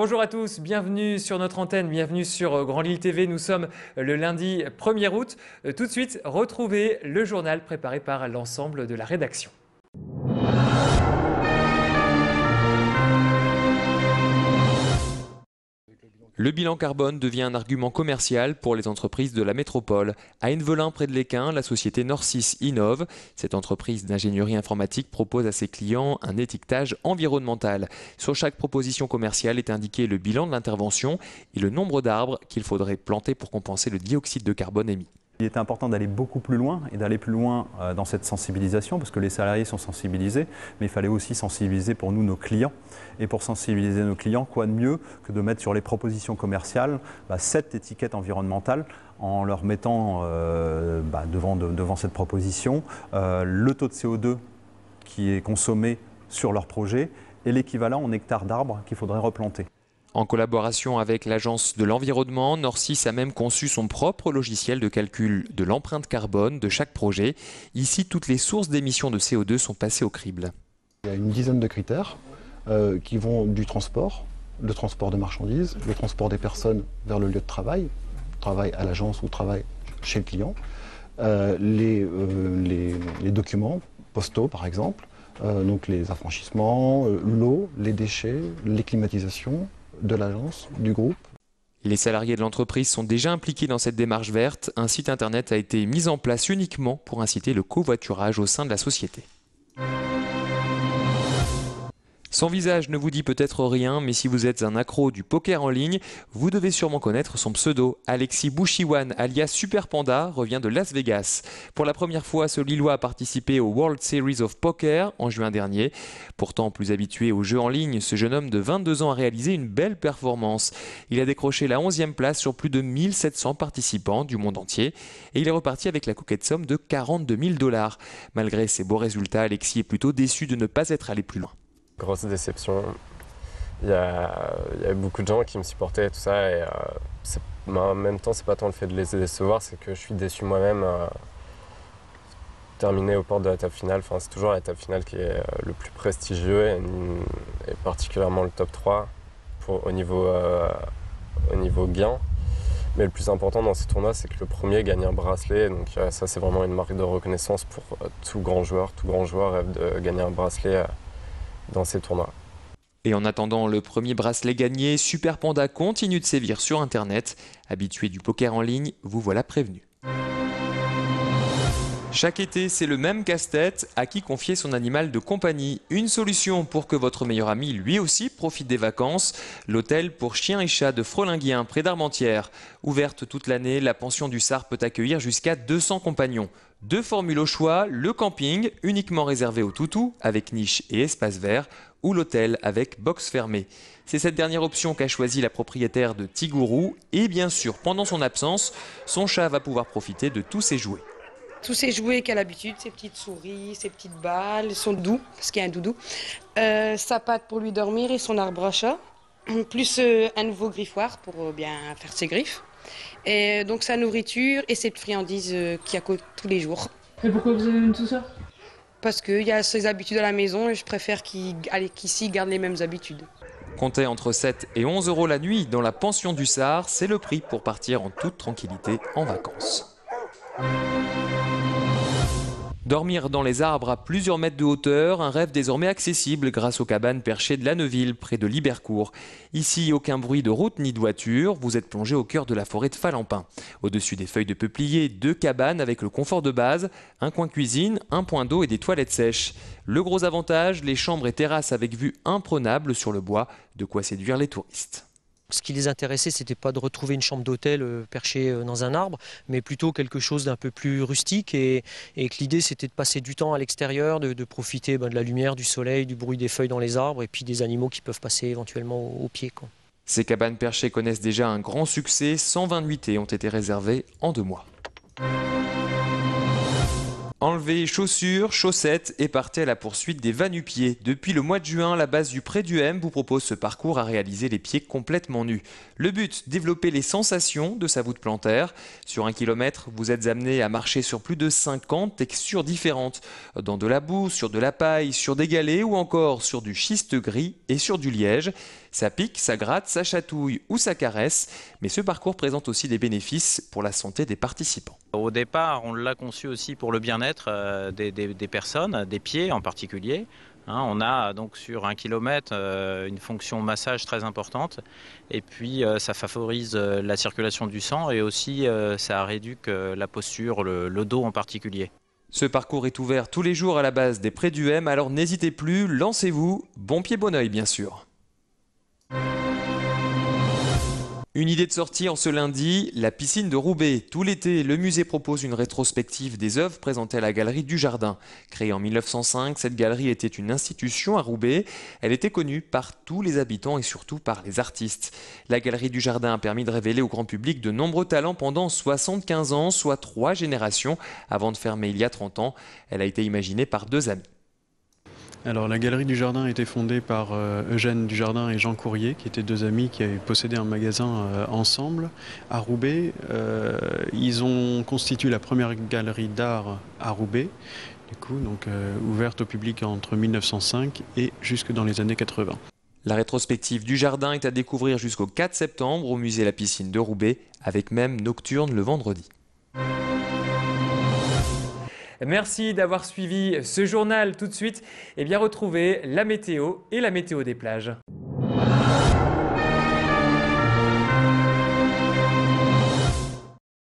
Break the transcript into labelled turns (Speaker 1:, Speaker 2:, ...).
Speaker 1: Bonjour à tous, bienvenue sur notre antenne, bienvenue sur euh, Grand Lille TV. Nous sommes euh, le lundi 1er août. Euh, tout de suite, retrouvez le journal préparé par l'ensemble de la rédaction. Le bilan carbone devient un argument commercial pour les entreprises de la métropole. À Envelin, près de l'Équin, la société Norcis innove. Cette entreprise d'ingénierie informatique propose à ses clients un étiquetage environnemental. Sur chaque proposition commerciale est indiqué le bilan de l'intervention et le nombre d'arbres qu'il faudrait planter pour compenser le dioxyde de carbone émis. Il était important d'aller beaucoup plus loin et d'aller plus loin euh, dans cette sensibilisation parce que les salariés sont sensibilisés, mais il fallait aussi sensibiliser pour nous nos clients. Et pour sensibiliser nos clients, quoi de mieux que de mettre sur les propositions commerciales cette bah, étiquette environnementale en leur mettant euh, bah, devant, devant, cette proposition euh, le taux de CO2 qui est consommé sur leur projet et l'équivalent en hectares d'arbres qu'il faudrait replanter. En collaboration avec l'Agence de l'environnement, Norcis a même conçu son propre logiciel de calcul de l'empreinte carbone de chaque projet. Ici, toutes les sources d'émissions de CO2 sont passées au crible. Il y a une dizaine de critères euh, qui vont du transport, le transport de marchandises, le transport des personnes vers le lieu de travail, travail à l'agence ou travail chez le client, euh, euh, les, documents postaux par exemple, donc les affranchissements, l'eau, les déchets, les climatisations, de l'agence, du groupe. Les salariés de l'entreprise sont déjà impliqués dans cette démarche verte. Un site internet a été mis en place uniquement pour inciter le covoiturage au sein de la société. Son visage ne vous dit peut-être rien, mais si vous êtes un accro du poker en ligne, vous devez sûrement connaître son pseudo. Alexis Bushiwan, alias Super Panda, revient de Las Vegas. Pour la première fois, ce Lillois a participé au World Series of Poker en juin dernier. Pourtant plus habitué aux jeux en ligne, ce jeune homme de 22 ans a réalisé une belle performance. Il a décroché la 11e place sur plus de 1700 participants du monde entier et il est reparti avec la coquette somme de 42 000 dollars. Malgré ses beaux résultats, Alexis est plutôt déçu de ne pas être allé plus loin. Grosse déception. Il y, a, beaucoup de gens qui me supportaient et tout ça. Et, euh, en même temps, c'est pas tant le fait de les décevoir, c'est que je suis déçu moi-même. Euh, terminé aux portes de la table finale, enfin, c'est toujours la table finale qui est euh, le plus prestigieux et, particulièrement le top 3 au, niveau, au niveau gain. Mais le plus important dans ce tournoi c'est que le premier gagne un bracelet. Donc ça, c'est vraiment une marque de reconnaissance pour tout grand joueur. Tout grand joueur rêve de gagner un bracelet dans ces tournois. Et en attendant le premier bracelet gagné, Super Panda continue de sévir sur Internet. Habitué du poker en ligne, vous voilà prévenu. Chaque été, c'est le même casse-tête à qui confier son animal de compagnie. Une solution pour que votre meilleur ami lui aussi profite des vacances, l'hôtel pour chiens et chats de Frolinguien près d'Armentières. Ouverte toute l'année, la pension du Sar peut accueillir jusqu'à 200 compagnons. Deux formules au choix, le camping, uniquement réservé aux toutous, avec niche et espace vert, ou l'hôtel avec box fermée. C'est cette dernière option qu'a choisie la propriétaire de Tigourou, et bien sûr, pendant son absence, son chat va pouvoir profiter de tous ses jouets tous ses jouets qu'à l'habitude, ses petites souris, ses petites balles, son doux, parce qu'il y a un doudou, euh, sa patte pour lui dormir et son arbre à chat, plus euh, un nouveau griffoir pour euh, bien faire ses griffes. Et donc sa nourriture et cette friandise euh, qu'il y a tous les jours. Et pourquoi vous avez tout ça Parce qu'il y a ses habitudes à la maison et je préfère qu'il, qu'ici garde les mêmes habitudes. Comptez entre 7 et 11 euros la nuit dans la pension du Sar. c'est le prix pour partir en toute tranquillité en vacances. Dormir dans les arbres à plusieurs mètres de hauteur, un rêve désormais accessible grâce aux cabanes perchées de la Neuville, près de Libercourt. Ici, aucun bruit de route ni de voiture, vous êtes plongé au cœur de la forêt de Falampin. Au-dessus des feuilles de peuplier, deux cabanes avec le confort de base, un coin cuisine, un point d'eau et des toilettes sèches. Le gros avantage, les chambres et terrasses avec vue imprenable sur le bois, de quoi séduire les touristes. Ce qui les intéressait, c'était pas de retrouver une chambre d'hôtel euh, perchée euh, dans un arbre, mais plutôt quelque chose d'un peu plus rustique et, que l'idée c'était de passer du temps à l'extérieur, de, profiter ben, de la lumière, du soleil, du bruit des feuilles dans les arbres et puis des animaux qui peuvent passer éventuellement au, pied. Ces cabanes perchées connaissent déjà un grand succès, 128 et ont été réservées en deux mois. Enlevez chaussures, chaussettes et partez à la poursuite des vannu-pieds. Depuis le mois de juin, la base du Pré du M vous propose ce parcours à réaliser les pieds complètement nus. Le but, développer les sensations de sa voûte plantaire. Sur un kilomètre, vous êtes amené à marcher sur plus de 50 textures différentes, dans de la boue, sur de la paille, sur des galets ou encore sur du schiste gris et sur du liège. Ça pique, ça gratte, ça chatouille ou ça caresse, mais ce parcours présente aussi des bénéfices pour la santé des participants. Au départ, on l'a conçu aussi pour le bien-être euh, des, personnes, des pieds en particulier. Hein. on a donc sur un kilomètre euh, une fonction massage très importante et puis euh, ça favorise la circulation du sang et aussi ça réduit la posture, le, dos en particulier. Ce parcours est ouvert tous les jours à la base des Prés du M, alors n'hésitez plus, lancez-vous, bon pied, bon oeil bien sûr. Une idée de sortie en ce lundi, la piscine de Roubaix. Tout l'été, le musée propose une rétrospective des œuvres présentées à la galerie du Jardin. Créée en 1905, cette galerie était une institution à Roubaix. Elle était connue par tous les habitants et surtout par les artistes. La galerie du Jardin a permis de révéler au grand public de nombreux talents pendant 75 ans, soit trois générations, avant de fermer il y a 30 ans. Elle a été imaginée par deux amis. Alors la galerie du jardin a été fondée par euh, Eugène Eugène Dujardin et Jean Courrier, qui étaient deux amis qui avaient possédé un magasin euh, ensemble à Roubaix. Euh, ils ont constitué la première galerie d'art à Roubaix, du coup, donc ouverte au public entre 1905 et jusque dans les années 80. La rétrospective du jardin est à découvrir jusqu'au 4 septembre au musée La Piscine de Roubaix, avec même nocturne le vendredi. Merci d'avoir suivi ce journal tout de suite. Et eh bien retrouvez la météo et la météo des plages.